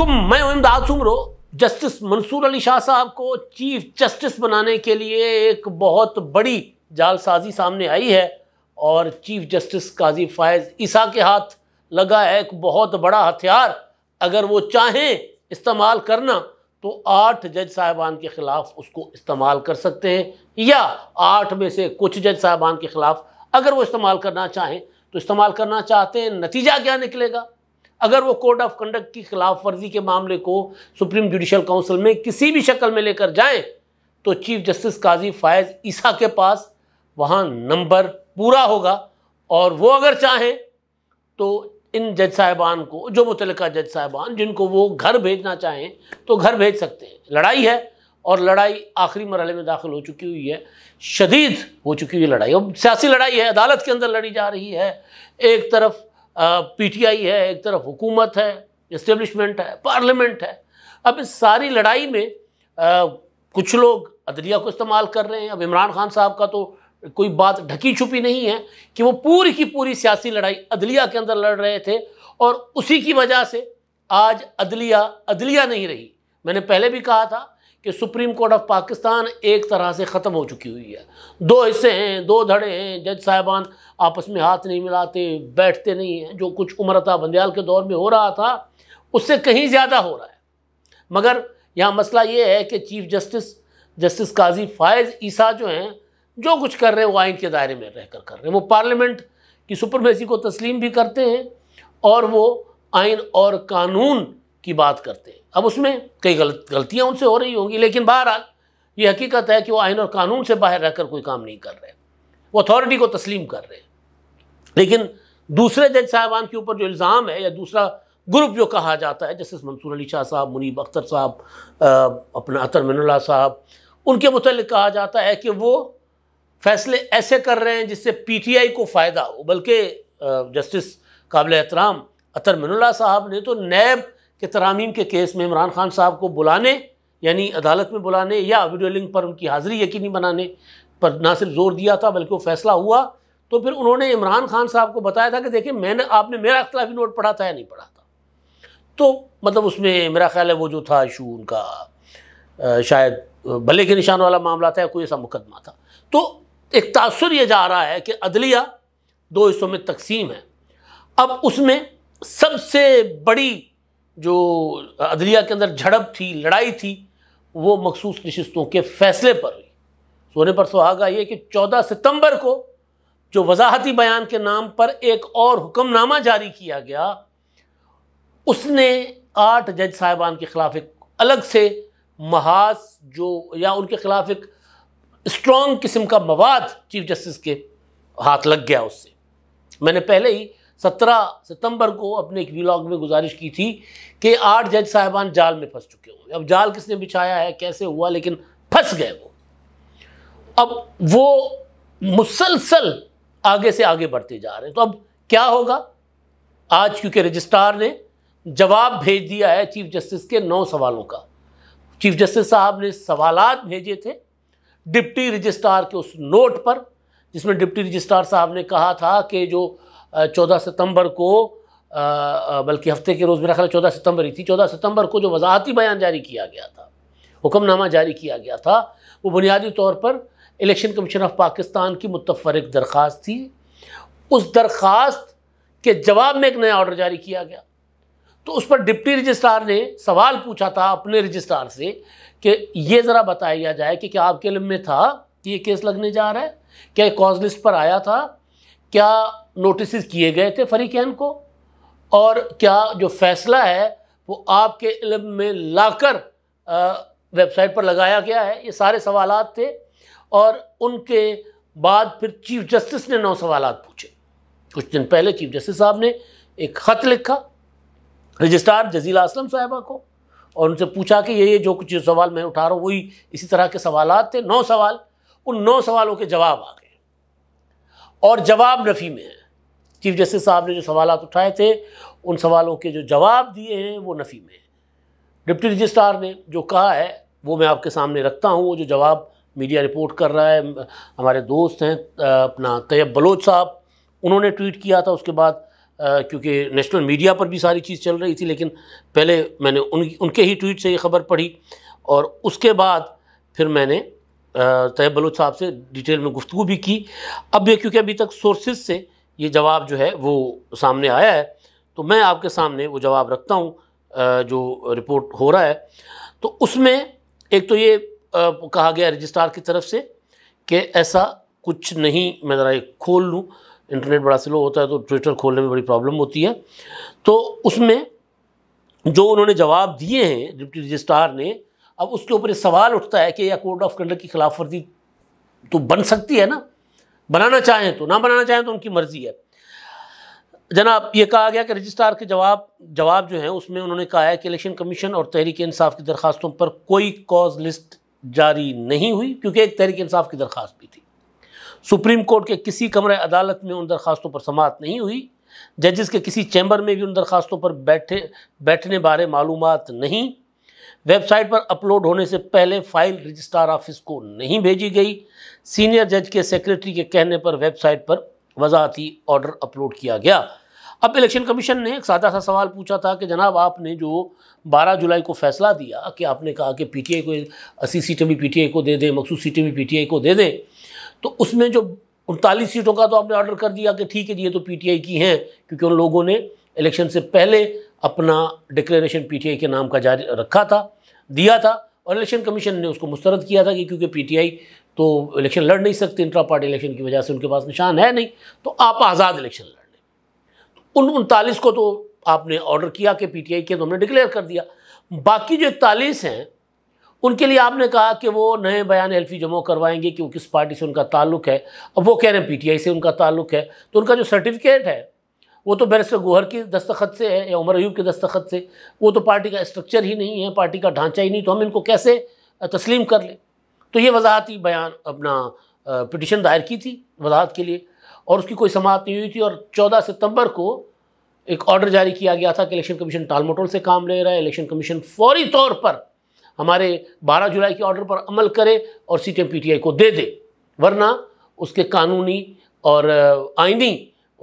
वालेकुम मैं इमदाद सुमरो जस्टिस मंसूर अली शाह साहब को चीफ जस्टिस बनाने के लिए एक बहुत बड़ी जालसाजी सामने आई है और चीफ जस्टिस काजी फायज ईसा के हाथ लगा है एक बहुत बड़ा हथियार अगर वो चाहें इस्तेमाल करना तो आठ जज साहबान के ख़िलाफ़ उसको इस्तेमाल कर सकते हैं या आठ में से कुछ जज साहबान के ख़िलाफ़ अगर वो इस्तेमाल करना चाहें तो इस्तेमाल करना चाहते हैं नतीजा क्या निकलेगा अगर वो कोड ऑफ कंडक्ट की खिलाफ वर्जी के मामले को सुप्रीम जुडिशल काउंसिल में किसी भी शक्ल में लेकर जाएं तो चीफ जस्टिस काजी फायज ईसा के पास वहाँ नंबर पूरा होगा और वो अगर चाहें तो इन जज साहिबान को जो मुतल जज साहिबान जिनको वो घर भेजना चाहें तो घर भेज सकते हैं लड़ाई है और लड़ाई आखिरी मरहले में दाखिल हो चुकी हुई है शदीद हो चुकी हुई लड़ाई अब सियासी लड़ाई है अदालत के अंदर लड़ी जा रही है एक तरफ पीटीआई है एक तरफ हुकूमत है इस्टेब्लिशमेंट है पार्लियामेंट है अब इस सारी लड़ाई में आ, कुछ लोग अदलिया को इस्तेमाल कर रहे हैं अब इमरान खान साहब का तो कोई बात ढकी छुपी नहीं है कि वो पूरी की पूरी सियासी लड़ाई अदलिया के अंदर लड़ रहे थे और उसी की वजह से आज अदलिया अदलिया नहीं रही मैंने पहले भी कहा था कि सुप्रीम कोर्ट ऑफ पाकिस्तान एक तरह से ख़त्म हो चुकी हुई है दो हिस्से हैं दो धड़े हैं जज साहबान आपस में हाथ नहीं मिलाते बैठते नहीं हैं जो कुछ उम्रता बंदयाल के दौर में हो रहा था उससे कहीं ज़्यादा हो रहा है मगर यहाँ मसला ये है कि chief justice justice Qazi Faez Isa जो हैं जो कुछ कर रहे हैं वो आइन के दायरे में रहकर कर रहे हैं वो पार्लियामेंट की सुप्रमेसी को तस्लीम भी करते हैं और वो आइन और कानून की बात करते हैं अब उसमें कई गलत गलतियाँ उनसे हो रही होंगी लेकिन बहरहाल ये हकीकत है कि वो आइन और कानून से बाहर रहकर कोई काम नहीं कर रहे वो अथॉरिटी को तस्लीम कर रहे हैं लेकिन दूसरे जज साहबान के ऊपर जो इल्ज़ाम है या दूसरा ग्रुप जो कहा जाता है जस्टिस मंसूर अली शाह साहब मुनीब अख्तर साहब अपना अतर मिनल्ला साहब उनके मुतल कहा जाता है कि वो फैसले ऐसे कर रहे हैं जिससे पी टी आई को फ़ायदा हो बल्कि जस्टिस काबिल एहतराम अतर मिनल्ला साहब ने तो नैब कि तरामीम के केस में इमरान खान साहब को बुलाने यानी अदालत में बुलाने या वीडियो लिंक पर उनकी हाज़िरी यकीनी बनाने पर ना सिर्फ जोर दिया था बल्कि वो फैसला हुआ तो फिर उन्होंने इमरान खान साहब को बताया था कि देखिए मैंने आपने मेरा अख्तलाफी नोट पढ़ा था या नहीं पढ़ा था तो मतलब उसमें मेरा ख्याल है वो जो था इशू उनका शायद भले के निशान वाला मामला था या कोई ऐसा मुकदमा था तो एक तासर यह जा रहा है कि अदलिया दो हिस्सों में तकसीम है अब उसमें सबसे बड़ी जो अदलिया के अंदर झड़प थी लड़ाई थी वो मखसूस नशस्तों के फैसले पर हुई सोने पर सुहागा ये कि 14 सितंबर को जो वजाहती बयान के नाम पर एक और हुक्मनामा जारी किया गया उसने आठ जज साहिबान के ख़िलाफ़ एक अलग से महाज जो या उनके ख़िलाफ़ एक स्ट्रॉन्ग किस्म का मवाद चीफ जस्टिस के हाथ लग गया उससे मैंने पहले ही सत्रह सितंबर को अपने एक वीलॉग में गुजारिश की थी कि आठ जज साहिबान जाल में फंस चुके होंगे अब जाल किसने बिछाया है कैसे हुआ लेकिन फंस गए वो अब वो मुसलसल आगे से आगे बढ़ते जा रहे हैं तो अब क्या होगा आज क्योंकि रजिस्ट्रार ने जवाब भेज दिया है चीफ जस्टिस के नौ सवालों का चीफ जस्टिस साहब ने सवालात भेजे थे डिप्टी रजिस्ट्रार के उस नोट पर जिसमें डिप्टी रजिस्ट्रार साहब ने कहा था कि जो चौदह सितंबर को बल्कि हफ्ते के रोज़ मेरा ख्याल चौदह सितंबर ही थी चौदह सितंबर को जो वजाहती बयान जारी किया गया था हुक्मनामा जारी किया गया था वो बुनियादी तौर पर इलेक्शन कमीशन ऑफ पाकिस्तान की मुतफरक दरख्वास्त थी उस दरख्वास्त के जवाब में एक नया ऑर्डर जारी किया गया तो उस पर डिप्टी रजिस्ट्रार ने सवाल पूछा था अपने रजिस्ट्रार से कि ये ज़रा बताया जाए कि क्या आपके इलम में था कि ये केस लगने जा रहा है क्या कॉज लिस्ट पर आया था क्या नोटिस किए गए थे फरीकैन को और क्या जो फैसला है वो आपके इलम में लाकर वेबसाइट पर लगाया गया है ये सारे सवाल थे और उनके बाद फिर चीफ जस्टिस ने नौ सवाल पूछे कुछ दिन पहले चीफ जस्टिस साहब ने एक ख़त लिखा रजिस्ट्रार जजीला असलम साहबा को और उनसे पूछा कि ये ये जो कुछ सवाल मैं उठा रहा हूँ वही इसी तरह के सवाल थे नौ सवाल उन नौ सवालों के जवाब आ और जवाब नफी में है चीफ जस्टिस साहब ने जो सवाल उठाए थे उन सवालों के जो जवाब दिए हैं वो नफ़ी में है डिप्टी रजिस्ट्रार ने जो कहा है वो मैं आपके सामने रखता हूँ वो जो जवाब मीडिया रिपोर्ट कर रहा है हमारे दोस्त हैं अपना तैयब बलोच साहब उन्होंने ट्वीट किया था उसके बाद क्योंकि नेशनल मीडिया पर भी सारी चीज़ चल रही थी लेकिन पहले मैंने उन उनके ही ट्वीट से ये खबर पढ़ी और उसके बाद फिर मैंने तैयब बलोच साहब से डिटेल में गुफ्तु भी की अब क्योंकि अभी तक सोर्सेज से ये जवाब जो है वो सामने आया है तो मैं आपके सामने वो जवाब रखता हूँ जो रिपोर्ट हो रहा है तो उसमें एक तो ये कहा गया रजिस्ट्रार की तरफ से कि ऐसा कुछ नहीं मैं ज़रा एक खोल लूँ इंटरनेट बड़ा स्लो होता है तो ट्विटर खोलने में बड़ी प्रॉब्लम होती है तो उसमें जो उन्होंने जवाब दिए हैं डिप्टी रजिस्ट्रार ने अब उसके ऊपर सवाल उठता है कि यह कोड ऑफ कंडक्ट की खिलाफ वर्जी तो बन सकती है ना बनाना चाहें तो ना बनाना चाहें तो उनकी मर्ज़ी है जनाब ये कहा गया कि रजिस्ट्रार के जवाब जवाब जो है उसमें उन्होंने कहा है कि इलेक्शन कमीशन और तहरीक इंसाफ की दरख्वास्तों पर कोई कॉज लिस्ट जारी नहीं हुई क्योंकि एक तहरीक इंसाफ की दरख्वास्त भी थी सुप्रीम कोर्ट के किसी कमरे अदालत में उन दरख्वास्तों पर समात नहीं हुई जजेस के किसी चैम्बर में भी उन दरख्वास्तों पर बैठे बैठने बारे मालूम नहीं वेबसाइट पर अपलोड होने से पहले फाइल रजिस्ट्रार ऑफिस को नहीं भेजी गई सीनियर जज के सेक्रेटरी के कहने पर वेबसाइट पर वजाहती ऑर्डर अपलोड किया गया अब इलेक्शन कमीशन ने एक सादा सा सवाल पूछा था कि जनाब आपने जो 12 जुलाई को फैसला दिया कि आपने कहा कि पीटीआई को अस्सी सीटें भी पीटीआई को दे दें मखसूस सीटें भी पीटीआई को दे दें तो उसमें जो उनतालीस सीटों का तो आपने ऑर्डर कर दिया कि ठीक है जी ये तो पीटीआई की हैं क्योंकि उन लोगों ने इलेक्शन से पहले अपना डिक्लेरेशन पीटीआई के नाम का जारी रखा था दिया था और इलेक्शन कमीशन ने उसको मुस्तरद किया था कि क्योंकि पीटीआई तो इलेक्शन लड़ नहीं सकते इंट्रा पार्टी इलेक्शन की वजह से उनके पास निशान है नहीं तो आप आज़ाद इलेक्शन लें तो उन उनतालीस को तो आपने ऑर्डर किया कि पीटीआई के तो हमने डिक्लेयर कर दिया बाकी जो इकतालीस हैं उनके लिए आपने कहा कि वो नए बयान एल्फी जमा करवाएंगे कि वो किस पार्टी से उनका ताल्लुक है अब वो कह रहे हैं पीटीआई से उनका ताल्लुक है तो उनका जो सर्टिफिकेट है वो तो बैरिस्टर गोहर के दस्तखत से है या उमर अयूब के दस्तखत से वो तो पार्टी का स्ट्रक्चर ही नहीं है पार्टी का ढांचा ही नहीं तो हम इनको कैसे तस्लीम कर लें तो ये वजाहती बयान अपना पिटिशन दायर की थी वजाहत के लिए और उसकी कोई समाप्त नहीं हुई थी और चौदह सितम्बर को एक ऑर्डर जारी किया गया था कि इलेक्शन कमीशन टालमटोल से काम ले रहा है इलेक्शन कमीशन फौरी तौर पर हमारे 12 जुलाई के ऑर्डर पर अमल करे और सी टी को दे दे वरना उसके कानूनी और आइनी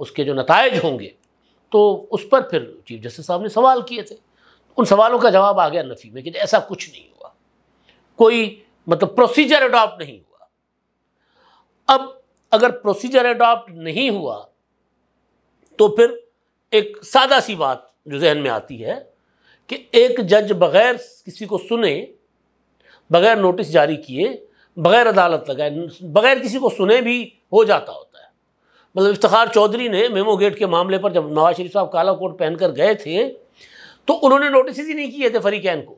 उसके जो नतज होंगे तो उस पर फिर चीफ जस्टिस साहब ने सवाल किए थे उन सवालों का जवाब आ गया नफ़ी में कि ऐसा कुछ नहीं हुआ कोई मतलब प्रोसीजर अडॉप्ट नहीं हुआ अब अगर प्रोसीजर अडॉप्ट नहीं हुआ तो फिर एक सादा सी बात जो जहन में आती है कि एक जज बगैर किसी को सुने बगैर नोटिस जारी किए बगैर अदालत लगाए बगैर किसी को सुने भी हो जाता होता मतलब इफ्तार चौधरी ने मेमो गेट के मामले पर जब नवाज शरीफ साहब काला कोट पहनकर गए थे तो उन्होंने नोटिस ही नहीं किए थे फरीकैन को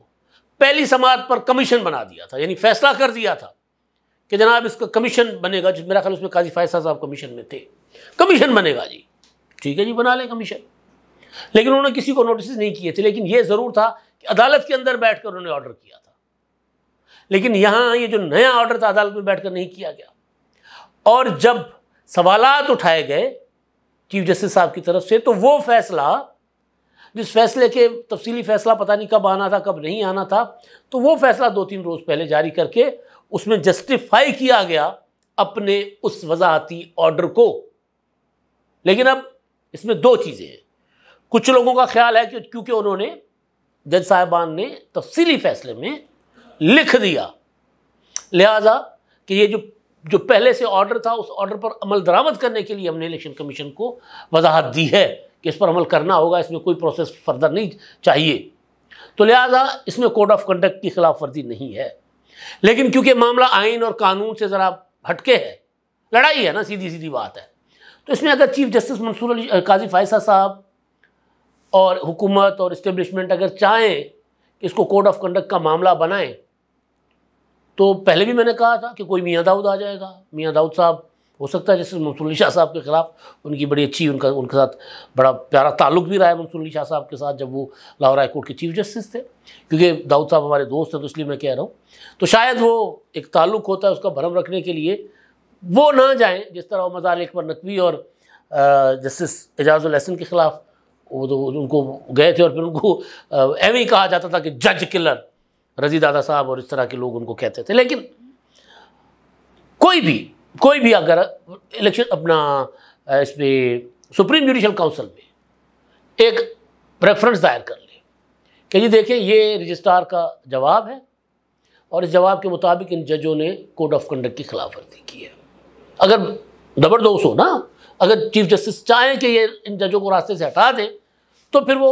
पहली समात पर कमीशन बना दिया था यानी फैसला कर दिया था कि जनाब इसका कमीशन बनेगा जिस मेरा ख्याल उसमें काजी फायसा साहब कमीशन में थे कमीशन बनेगा जी ठीक है जी बना लें कमीशन लेकिन उन्होंने किसी को नोटिस नहीं किए थे लेकिन ये ज़रूर था कि अदालत के अंदर बैठ कर उन्होंने ऑर्डर किया था लेकिन यहाँ ये जो नया ऑर्डर था अदालत में बैठ कर नहीं किया गया और जब सवालत उठाए गए चीफ जस्टिस साहब की तरफ से तो वो फैसला जिस फैसले के तफसीली फैसला पता नहीं कब आना था कब नहीं आना था तो वो फैसला दो तीन रोज़ पहले जारी करके उसमें जस्टिफाई किया गया अपने उस वजाहती ऑर्डर को लेकिन अब इसमें दो चीज़ें हैं कुछ लोगों का ख्याल है कि क्योंकि उन्होंने जज साहबान ने तफसीली फैसले में लिख दिया लिहाजा कि ये जो जो पहले से ऑर्डर था उस ऑर्डर पर अमल दरामद करने के लिए हमने इलेक्शन कमीशन को वजाहत दी है कि इस पर अमल करना होगा इसमें कोई प्रोसेस फर्दर नहीं चाहिए तो लिहाजा इसमें कोड ऑफ कंडक्ट की खिलाफ वर्जी नहीं है लेकिन क्योंकि मामला आइन और कानून से ज़रा हटके है लड़ाई है ना सीधी सीधी बात है तो इसमें अगर चीफ जस्टिस मंसूर अली काजी फायसा साहब और हुकूमत और इस्टेब्लिशमेंट अगर चाहें कि इसको कोड ऑफ कंडक्ट का मामला बनाएं तो पहले भी मैंने कहा था कि कोई मियाँ दाऊद आ जाएगा मियाँ दाऊद साहब हो सकता है जैसे मंसूर अली शाह साहब के ख़िलाफ़ उनकी बड़ी अच्छी उनका उनके साथ बड़ा प्यारा ताल्लुक भी रहा है मंसूर अली शाह साहब के साथ जब वो लाहौर हाई कोर्ट के चीफ जस्टिस थे क्योंकि दाऊद साहब हमारे दोस्त हैं तो इसलिए मैं कह रहा हूँ तो शायद वो एक ताल्लुक होता है उसका भरम रखने के लिए वो ना जाएँ जिस तरह वो मजार अकबर नकवी और जस्टिस एजाजुल हसन के ख़िलाफ़ वो तो उनको गए थे और फिर उनको एवं ही कहा जाता था कि जज किलर रजी दादा साहब और इस तरह के लोग उनको कहते थे लेकिन कोई भी कोई भी अगर इलेक्शन अपना इस पर सुप्रीम जुडिशल काउंसिल में एक रेफरेंस दायर कर ले कि जी देखिए ये रजिस्ट्रार का जवाब है और इस जवाब के मुताबिक इन जजों ने कोड ऑफ कंडक्ट की खिलाफ वर्जी की है अगर जबरदोस्त हो ना अगर चीफ जस्टिस चाहें कि ये इन जजों को रास्ते से हटा दें तो फिर वो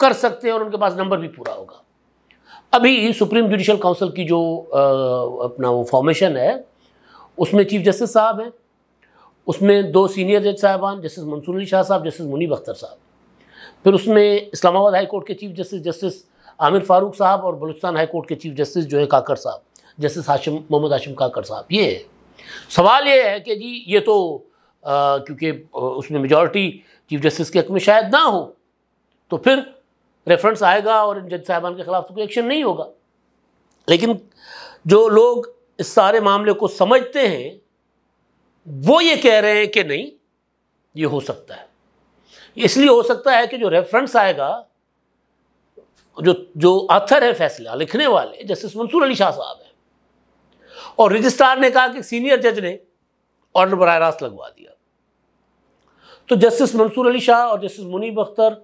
कर सकते हैं और उनके पास नंबर भी पूरा होगा अभी सुप्रीम जुडिशल काउंसिल की जो आ, अपना वो फॉर्मेशन है उसमें चीफ जस्टिस साहब हैं उसमें दो सीनियर जज साहबान जस्टिस मंसूर अली शाह साहब जस्टिस मुनीब अख्तर साहब फिर उसमें इस्लामाबाद हाई कोर्ट के chief justice justice Aamer Farooq साहब और बलूचिस्तान हाई कोर्ट के चीफ जस्टिस जो है काकर साहब जस्टिस हाशिम मोहम्मद हाशिम काकर साहब ये है सवाल ये है कि जी ये तो क्योंकि उसमें मेजॉरिटी चीफ जस्टिस के हक में शायद ना हो तो फिर रेफरेंस आएगा और जज साहबान के खिलाफ तो कोई एक्शन नहीं होगा लेकिन जो लोग इस सारे मामले को समझते हैं वो ये कह रहे हैं कि नहीं ये हो सकता है इसलिए हो सकता है कि जो रेफरेंस आएगा जो जो आथर है फैसला लिखने वाले जस्टिस मंसूर अली शाह साहब हैं और रजिस्ट्रार ने कहा कि सीनियर जज ने ऑर्डर बर रास्त लगवा दिया तो जस्टिस मंसूर अली शाह और जस्टिस मुनीब अख्तर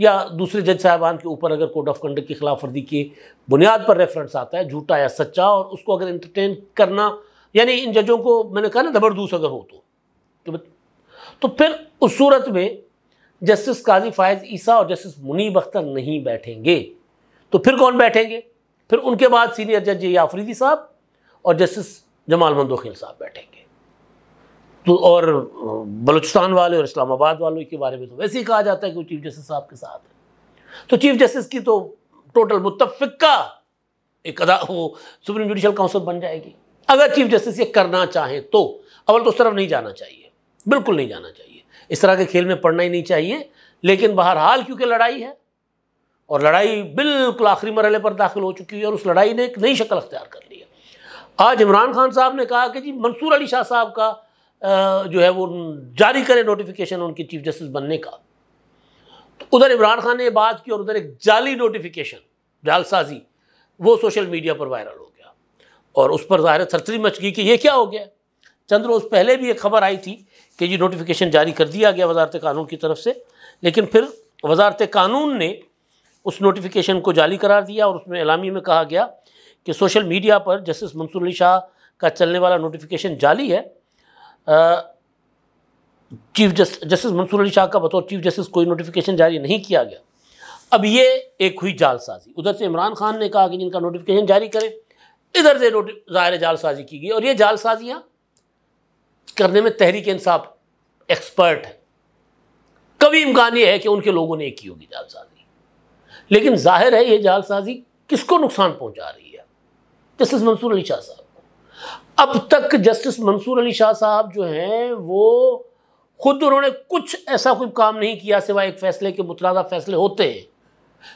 या दूसरे जज साहबान के ऊपर अगर कोड ऑफ कंडक्ट की खिलाफ वर्जी की बुनियाद पर रेफरेंस आता है झूठा या सच्चा और उसको अगर इंटरटेन करना यानी इन जजों को मैंने कहा ना जबरदूस अगर हो तो तो, तो फिर उस सूरत में जस्टिस काजी फायज़ ईसा और जस्टिस मुनीब अख्तर नहीं बैठेंगे तो फिर कौन बैठेंगे फिर उनके बाद सीनियर जज ये आफरीदी साहब और जस्टिस जमाल मंदोखिल साहब बैठेंगे तो और बलूचिस्तान वाले और इस्लामाबाद वालों के बारे में तो वैसे ही कहा जाता है कि वो चीफ जस्टिस साहब के साथ है तो चीफ जस्टिस की तो टोटल मुतफ़ा एक अदा वो सुप्रीम जुडिशल काउंसिल बन जाएगी अगर चीफ जस्टिस ये करना चाहें तो अवल तो उस तरफ नहीं जाना चाहिए बिल्कुल नहीं जाना चाहिए इस तरह के खेल में पढ़ना ही नहीं चाहिए लेकिन बहरहाल क्योंकि लड़ाई है और लड़ाई बिल्कुल आखिरी मरहले पर दाखिल हो चुकी है और उस लड़ाई ने एक नई शक्ल अख्तियार कर ली है आज इमरान खान साहब ने कहा कि जी मंसूर अली शाह साहब का जो है वो जारी करे नोटिफिकेशन उनके चीफ जस्टिस बनने का तो उधर इमरान खान ने बात की और उधर एक जाली नोटिफिकेशन जालसाजी वो सोशल मीडिया पर वायरल हो गया और उस पर ज़ाहिर सरसरी मच गई कि ये क्या हो गया चंद रोज़ पहले भी एक खबर आई थी कि जी नोटिफिकेशन जारी कर दिया गया वजारत कानून की तरफ से लेकिन फिर वजारत कानून ने उस नोटिफिकेशन को जाली करार दिया और उसमें एलामी में कहा गया कि सोशल मीडिया पर जस्टिस मंसूर अली शाह का चलने वाला नोटिफिकेशन जाली है चीफ जस्टिस मंसूर अली शाह का बतौर चीफ जस्टिस कोई नोटिफिकेशन जारी नहीं किया गया अब ये एक हुई जालसाजी उधर से इमरान खान ने कहा कि जिनका नोटिफिकेशन जारी करें इधर से ज़ाहिर जालसाजी की गई और ये जालसाजियाँ करने में तहरीक इंसाफ एक्सपर्ट है कभी इम्कान ये है कि उनके लोगों ने एक की होगी जालसाजी लेकिन जाहिर है ये जालसाजी किसको नुकसान पहुंचा रही है जस्टिस मंसूर अली शाह साहब अब तक जस्टिस मंसूर अली शाह साहब जो हैं वो खुद उन्होंने कुछ ऐसा कोई काम नहीं किया सिवाय एक फैसले के मुतनाज़ा फैसले होते हैं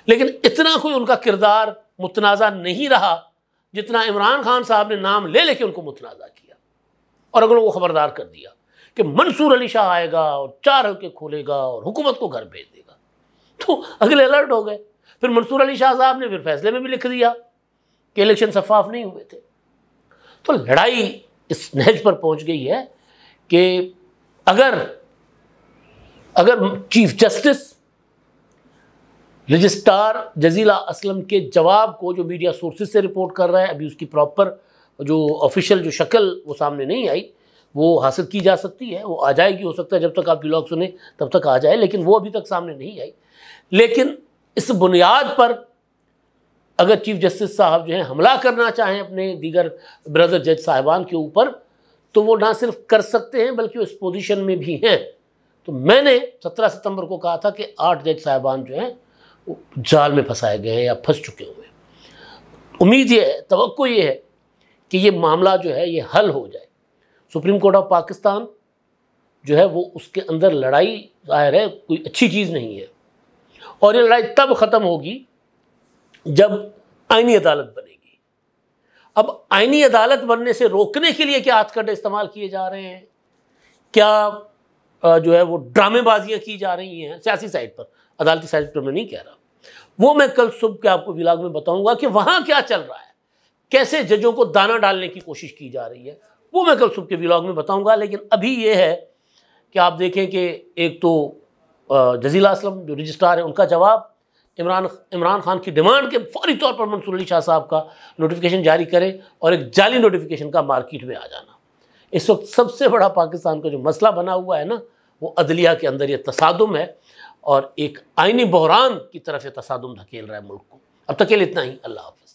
लेकिन इतना कोई उनका किरदार मुतनाज़ा नहीं रहा जितना इमरान खान साहब ने नाम ले लेके उनको मुतनाज़ा किया और अगलों को खबरदार कर दिया कि मंसूर अली शाह आएगा और चार हल्के खोलेगा और हुकूमत को घर भेज देगा तो अगले अलर्ट हो गए फिर मंसूर अली शाह साहब ने फिर फैसले में भी लिख दिया कि इलेक्शन शफाफ नहीं हुए थे तो लड़ाई इस नहज पर पहुंच गई है कि अगर अगर chief justice registrar Jazila Aslam के जवाब को जो मीडिया सोर्सेज से रिपोर्ट कर रहा है अभी उसकी प्रॉपर जो ऑफिशियल जो शक्ल वो सामने नहीं आई वो हासिल की जा सकती है वो आ जाएगी हो सकता है जब तक आप ब्लॉग सुने तब तक आ जाए लेकिन वो अभी तक सामने नहीं आई लेकिन इस बुनियाद पर अगर चीफ जस्टिस साहब जो है हमला करना चाहें अपने दीगर ब्रदर जज साहिबान के ऊपर तो वो ना सिर्फ कर सकते हैं बल्कि उस पोजीशन में भी हैं तो मैंने 17 सितंबर को कहा था कि आठ जज साहिबान जो हैं जाल में फंसाए गए हैं या फंस चुके हुए उम्मीद ये है तो ये है कि ये मामला जो है ये हल हो जाए सुप्रीम कोर्ट ऑफ पाकिस्तान जो है वो उसके अंदर लड़ाई जाहिर है कोई अच्छी चीज़ नहीं है और ये लड़ाई तब ख़त्म होगी जब आइनी अदालत बनेगी अब आइनी अदालत बनने से रोकने के लिए क्या हथकंडे इस्तेमाल किए जा रहे हैं क्या जो है वो ड्रामेबाजियाँ की जा रही हैं सियासी साइड पर अदालती साइड पर मैं नहीं कह रहा वो मैं कल सुबह के आपको विलाग में बताऊंगा कि वहाँ क्या चल रहा है कैसे जजों को दाना डालने की कोशिश की जा रही है वो मैं कल सुबह के विलाग में बताऊंगा लेकिन अभी ये है कि आप देखें कि एक तो जजीला असलम जो रजिस्ट्रार है उनका जवाब इमरान इमरान खान की डिमांड के फौरी तौर पर मंसूर अली शाह साहब का नोटिफिकेशन जारी करें और एक जाली नोटिफिकेशन का मार्केट में आ जाना इस वक्त सबसे बड़ा पाकिस्तान का जो मसला बना हुआ है ना वो अदलिया के अंदर यह तसादम है और एक आइनी बहरान की तरफ यह तसादम धकेल रहा है मुल्क को अब तकेल इतना ही अल्लाह हाफ